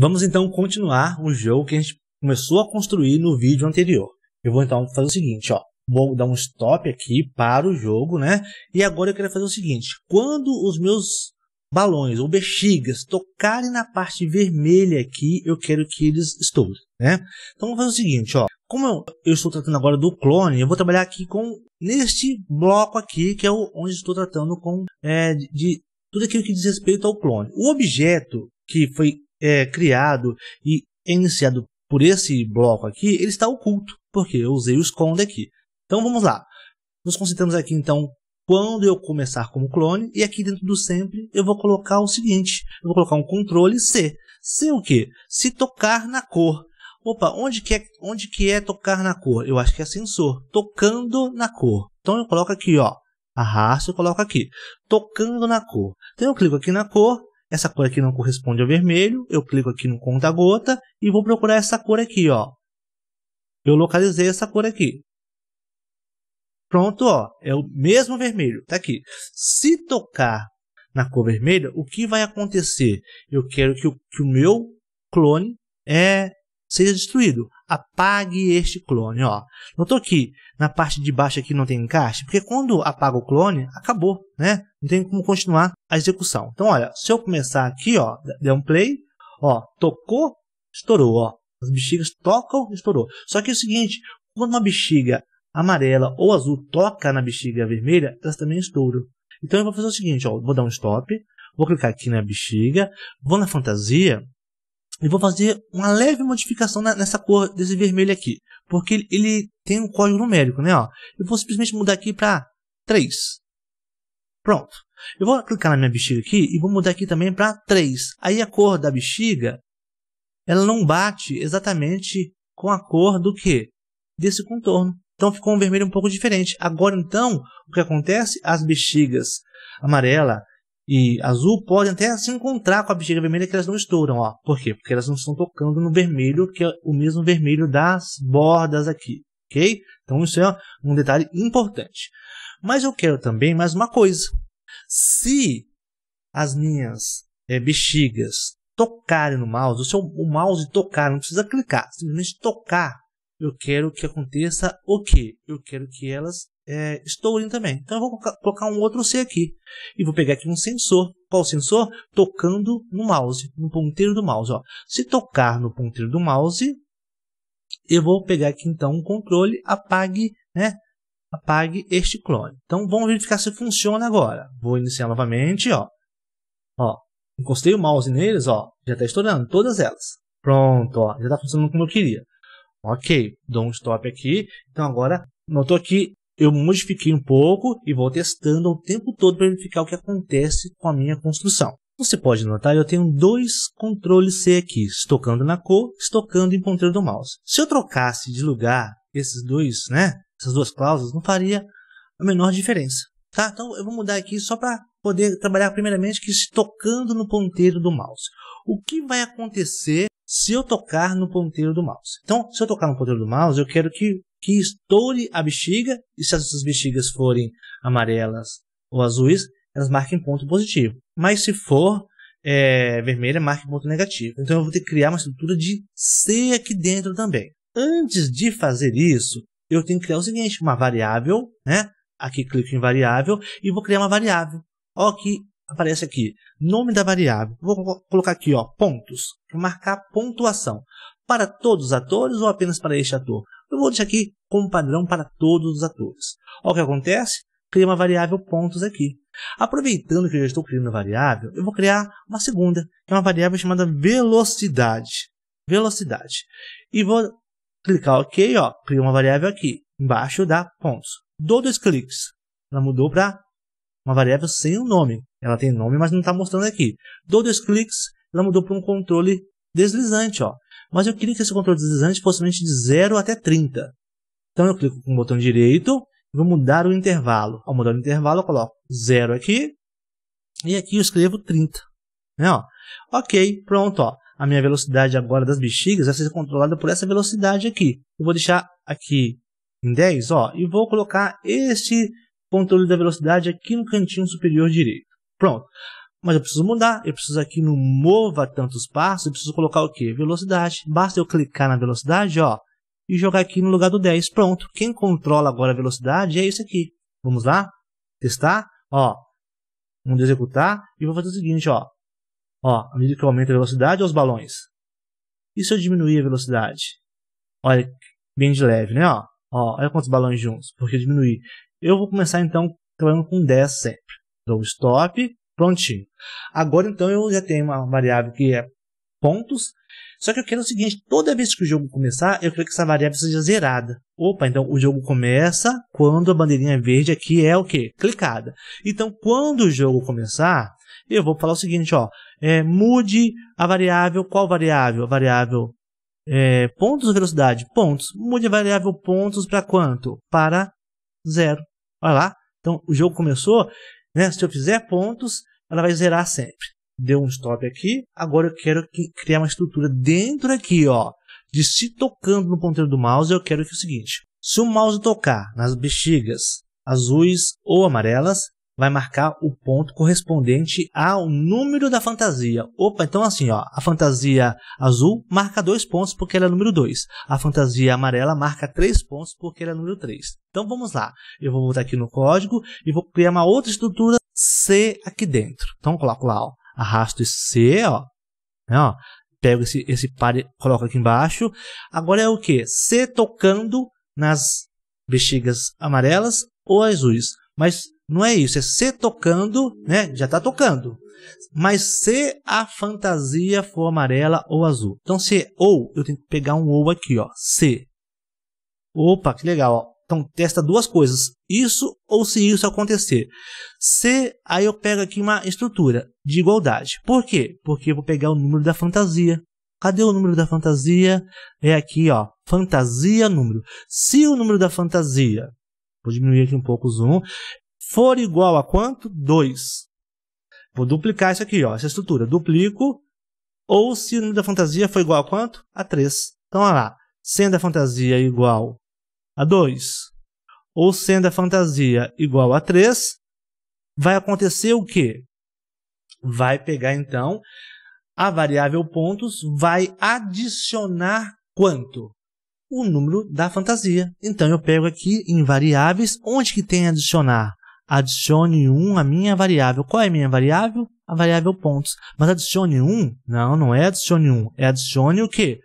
Vamos então continuar o jogo que a gente começou a construir no vídeo anterior. Eu vou então fazer o seguinte, ó. Vou dar um stop aqui para o jogo, né? E agora eu quero fazer o seguinte. Quando os meus balões ou bexigas tocarem na parte vermelha aqui, eu quero que eles estourem, né? Então, vamos fazer o seguinte, ó. Como eu, eu, estou tratando agora do clone, eu vou trabalhar aqui com neste bloco aqui, que é o, onde estou tratando com é, de, de tudo aquilo que diz respeito ao clone. O objeto que foi é, criado e é iniciado por esse bloco aqui, ele está oculto, porque eu usei o esconde aqui. Então vamos lá. Nos concentramos aqui então quando eu começar como clone, e aqui dentro do sempre eu vou colocar o seguinte, eu vou colocar um controle C. C é o quê? Se tocar na cor. Opa, onde que, é, onde que é tocar na cor? Eu acho que é sensor, tocando na cor. Então eu coloco aqui, ó, arrasto e coloco aqui, tocando na cor. Então eu clico aqui na cor, essa cor aqui não corresponde ao vermelho, eu clico aqui no conta-gota e vou procurar essa cor aqui, ó. Eu localizei essa cor aqui. Pronto, ó, é o mesmo vermelho, tá aqui. Se tocar na cor vermelha, o que vai acontecer? Eu quero que o, que o meu clone é, seja destruído. Apague este clone, ó. Notou que na parte de baixo aqui não tem encaixe? Porque quando apaga o clone, acabou, né? Não tem como continuar a execução. Então, olha, se eu começar aqui, ó, der um play, ó, tocou, estourou, ó. As bexigas tocam, estourou. Só que é o seguinte, quando uma bexiga amarela ou azul toca na bexiga vermelha, elas também estouram. Então eu vou fazer o seguinte, ó, vou dar um stop, vou clicar aqui na bexiga, vou na fantasia, eu vou fazer uma leve modificação nessa cor desse vermelho aqui, porque ele tem um código numérico, né? Ó. Eu vou simplesmente mudar aqui para 3. Pronto. Eu vou clicar na minha bexiga aqui e vou mudar aqui também para 3. Aí a cor da bexiga, ela não bate exatamente com a cor do que? Desse contorno. Então ficou um vermelho um pouco diferente. Agora então, o que acontece? As bexigas amarela, e azul podem até se encontrar com a bexiga vermelha que elas não estouram, ó. Por quê? Porque elas não estão tocando no vermelho, que é o mesmo vermelho das bordas aqui, ok? Então isso é um detalhe importante. Mas eu quero também mais uma coisa. Se as minhas é, bexigas tocarem no mouse, ou se o mouse tocar, não precisa clicar, simplesmente tocar, eu quero que aconteça o quê? Eu quero que elas é, Stolen também. Então eu vou colocar um outro C aqui. E vou pegar aqui um sensor. Qual sensor? Tocando no mouse, no ponteiro do mouse. Ó. Se tocar no ponteiro do mouse, eu vou pegar aqui então um controle, apague, né? Apague este clone. Então vamos verificar se funciona agora. Vou iniciar novamente, ó. Ó, encostei o mouse neles, ó, já está estourando todas elas. Pronto, ó, já está funcionando como eu queria. Ok, dou um stop aqui. Então agora notou que eu modifiquei um pouco e vou testando o tempo todo para verificar o que acontece com a minha construção. Você pode notar, eu tenho dois controles C aqui, estocando na cor, estocando em ponteiro do mouse. Se eu trocasse de lugar esses dois, né, essas duas cláusulas, não faria a menor diferença. Tá? Então eu vou mudar aqui só para poder trabalhar primeiramente que estocando no ponteiro do mouse. O que vai acontecer se eu tocar no ponteiro do mouse? Então, se eu tocar no ponteiro do mouse, eu quero que que estoure a bexiga, e se essas bexigas forem amarelas ou azuis, elas marquem ponto positivo. Mas se for é, vermelha, marque ponto negativo. Então eu vou ter que criar uma estrutura de C aqui dentro também. Antes de fazer isso, eu tenho que criar o seguinte, uma variável, né? Aqui clico em variável e vou criar uma variável. Ó, que aparece aqui, nome da variável. Vou colocar aqui, ó, pontos, marcar pontuação. Para todos os atores ou apenas para este ator? Eu vou deixar aqui como padrão para todos os atores. Olha o que acontece? Cria uma variável pontos aqui. Aproveitando que eu já estou criando a variável, eu vou criar uma segunda, que é uma variável chamada velocidade. Velocidade. E vou clicar OK, ó, cria uma variável aqui, embaixo da pontos. Dou dois cliques. Ela mudou para uma variável sem o um nome. Ela tem nome, mas não está mostrando aqui. Dou dois cliques, ela mudou para um controle deslizante. Ó mas eu queria que esse controle deslizante fosse somente de 0 até 30. Então eu clico com o botão direito e vou mudar o intervalo. Ao mudar o intervalo, eu coloco 0 aqui e aqui eu escrevo 30. Né, ó. Ok, pronto. Ó. A minha velocidade agora das bexigas vai ser controlada por essa velocidade aqui. Eu vou deixar aqui em 10 ó, e vou colocar este controle da velocidade aqui no cantinho superior direito. Pronto. Mas eu preciso mudar, eu preciso aqui no mova tantos passos, eu preciso colocar o que? Velocidade. Basta eu clicar na velocidade, ó, e jogar aqui no lugar do 10. Pronto. Quem controla agora a velocidade é isso aqui. Vamos lá? Testar? Ó, vamos executar e vou fazer o seguinte, ó. Ó, a medida que eu aumento a velocidade, os balões. E se eu diminuir a velocidade? Olha, bem de leve, né? Ó, ó olha quantos balões juntos, porque eu diminuí. Eu vou começar então trabalhando com 10 sempre. Dou stop, Prontinho. Agora então eu já tenho uma variável que é pontos. Só que eu quero o seguinte: toda vez que o jogo começar, eu quero que essa variável seja zerada. Opa, então o jogo começa quando a bandeirinha verde aqui é o que? Clicada. Então, quando o jogo começar, eu vou falar o seguinte: ó, é, mude a variável. Qual variável? A variável é, pontos ou velocidade? Pontos. Mude a variável pontos para quanto? Para zero. Olha lá. Então, o jogo começou. Né? Se eu fizer pontos, ela vai zerar sempre. Deu um stop aqui, agora eu quero criar uma estrutura dentro aqui, ó, de se tocando no ponteiro do mouse, eu quero que é o seguinte, se o mouse tocar nas bexigas azuis ou amarelas, vai marcar o ponto correspondente ao número da fantasia. Opa, então assim, ó, a fantasia azul marca dois pontos porque ela é número 2. A fantasia amarela marca três pontos porque ela é número 3. Então vamos lá. Eu vou voltar aqui no código e vou criar uma outra estrutura C aqui dentro. Então coloco lá, ó, arrasto esse C, ó, né, ó pego esse esse par e coloco aqui embaixo. Agora é o que? C tocando nas bexigas amarelas ou azuis. Mas não é isso, é ser tocando, né? Já está tocando. Mas se a fantasia for amarela ou azul. Então, se é ou, eu tenho que pegar um ou aqui, ó. Se. Opa, que legal, ó. Então, testa duas coisas. Isso ou se isso acontecer. Se, aí eu pego aqui uma estrutura de igualdade. Por quê? Porque eu vou pegar o número da fantasia. Cadê o número da fantasia? É aqui, ó. Fantasia, número. Se o número da fantasia, vou diminuir aqui um pouco o zoom, for igual a quanto? 2. Vou duplicar isso aqui, ó, essa estrutura. Duplico. Ou se o número da fantasia for igual a quanto? A 3. Então, olha lá. Sendo a fantasia igual a 2, ou sendo a fantasia igual a 3, vai acontecer o quê? Vai pegar, então, a variável pontos, vai adicionar quanto? O número da fantasia. Então, eu pego aqui em variáveis, onde que tem adicionar? adicione um à minha variável. Qual é a minha variável? A variável pontos. Mas adicione um? Não, não é adicione um. É adicione o quê?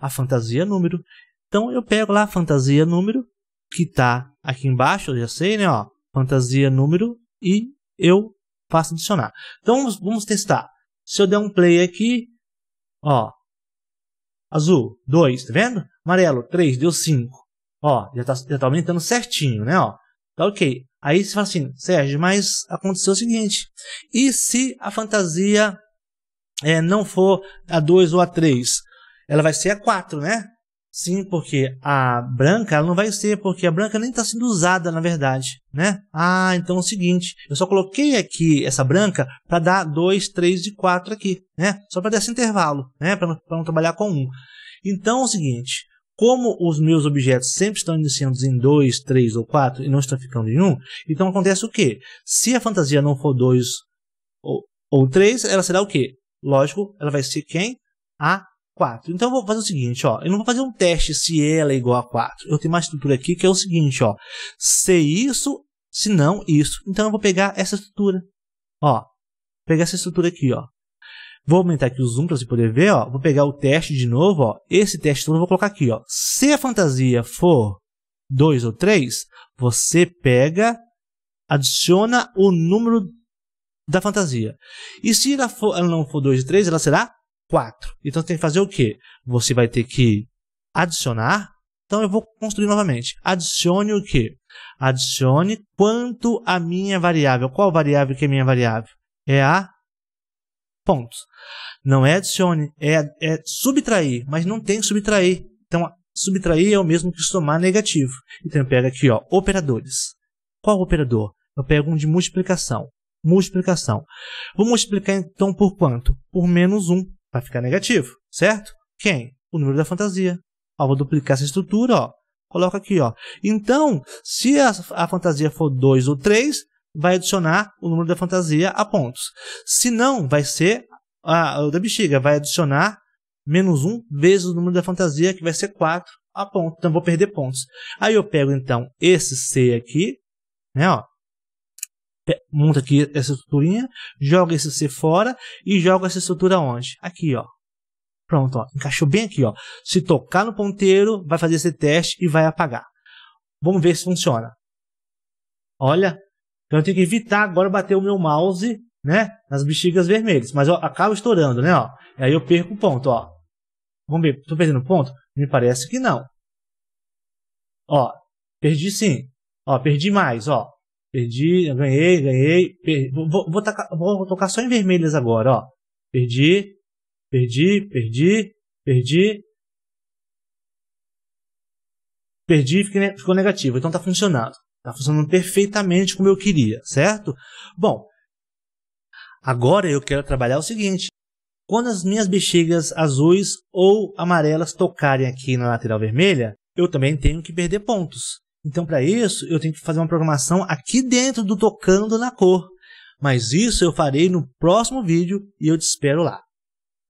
A fantasia número. Então eu pego lá a fantasia número, que está aqui embaixo, eu já sei, né? Ó, fantasia número e eu faço adicionar. Então vamos, vamos testar. Se eu der um play aqui, ó, azul 2, tá vendo? Amarelo 3, deu 5. Ó, já está tá aumentando certinho, né? Ó, tá ok. Aí você fala assim, Sérgio, mas aconteceu o seguinte: e se a fantasia é, não for a 2 ou a 3? Ela vai ser a 4, né? Sim, porque a branca ela não vai ser, porque a branca nem está sendo usada, na verdade, né? Ah, então é o seguinte, eu só coloquei aqui essa branca para dar 2, 3 e 4 aqui, né? Só para dar esse intervalo, né? Para não, não trabalhar com 1. Um. Então é o seguinte, como os meus objetos sempre estão iniciando em 2, 3 ou 4 e não estão ficando em 1, um, então acontece o quê? Se a fantasia não for 2 ou 3, ela será o quê? Lógico, ela vai ser quem? A 4. Então eu vou fazer o seguinte, ó, eu não vou fazer um teste se ela é igual a 4. Eu tenho uma estrutura aqui que é o seguinte, ó, se isso, se não isso. Então eu vou pegar essa estrutura. Ó, pegar essa estrutura aqui, ó. Vou aumentar aqui o zoom para você poder ver, ó. Vou pegar o teste de novo, ó. Esse teste todo eu vou colocar aqui, ó. Se a fantasia for 2 ou 3, você pega, adiciona o número da fantasia. E se ela, for, ela não for 2 e 3, ela será 4. Então você tem que fazer o quê? Você vai ter que adicionar. Então eu vou construir novamente. Adicione o quê? Adicione quanto a minha variável. Qual variável que é minha variável? É a Ponto. Não é adicione, é, é subtrair, mas não tem subtrair. Então, subtrair é o mesmo que somar negativo. Então, eu pego aqui, ó, operadores. Qual operador? Eu pego um de multiplicação. Multiplicação. Vou multiplicar, então, por quanto? Por menos 1. Vai ficar negativo, certo? Quem? O número da fantasia. Ó, vou duplicar essa estrutura, ó. Coloca aqui, ó. Então, se a, a fantasia for 2 ou 3, vai adicionar o número da fantasia a pontos. Se não, vai ser a, ah, da bexiga, vai adicionar menos 1 vezes o número da fantasia, que vai ser 4 a ponto. Então vou perder pontos. Aí eu pego então esse C aqui, né, ó, monta aqui essa estruturinha, joga esse C fora e joga essa estrutura onde? Aqui, ó. Pronto, ó, encaixou bem aqui, ó. Se tocar no ponteiro, vai fazer esse teste e vai apagar. Vamos ver se funciona. Olha, então eu tenho que evitar agora bater o meu mouse, né? Nas bexigas vermelhas. Mas eu acabo estourando, né? Ó. E aí eu perco o ponto, ó. Vamos ver, tô perdendo ponto? Me parece que não. Ó, perdi sim. Ó, perdi mais, ó. Perdi, ganhei, ganhei. Perdi. Vou, vou, vou, vou tocar só em vermelhas agora, ó. Perdi, perdi, perdi, perdi. Perdi e ficou negativo. Então tá funcionando. Está funcionando perfeitamente como eu queria, certo? Bom, agora eu quero trabalhar o seguinte. Quando as minhas bexigas azuis ou amarelas tocarem aqui na lateral vermelha, eu também tenho que perder pontos. Então, para isso, eu tenho que fazer uma programação aqui dentro do tocando na cor. Mas isso eu farei no próximo vídeo e eu te espero lá.